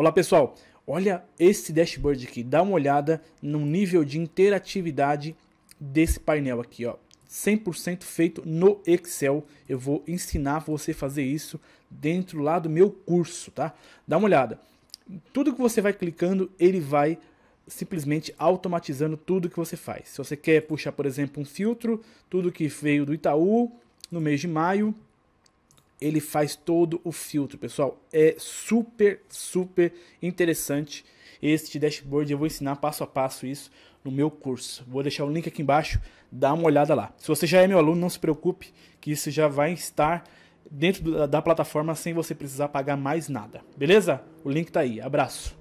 Olá pessoal, olha esse dashboard aqui, dá uma olhada no nível de interatividade desse painel aqui, ó. 100% feito no Excel. Eu vou ensinar você fazer isso dentro lá do meu curso, tá? Dá uma olhada. Tudo que você vai clicando, ele vai simplesmente automatizando tudo que você faz. Se você quer puxar, por exemplo, um filtro, tudo que veio do Itaú no mês de maio, ele faz todo o filtro, pessoal. É super, super interessante este dashboard. Eu vou ensinar passo a passo isso no meu curso. Vou deixar o link aqui embaixo, dá uma olhada lá. Se você já é meu aluno, não se preocupe, que isso já vai estar dentro da plataforma sem você precisar pagar mais nada. Beleza? O link está aí. Abraço.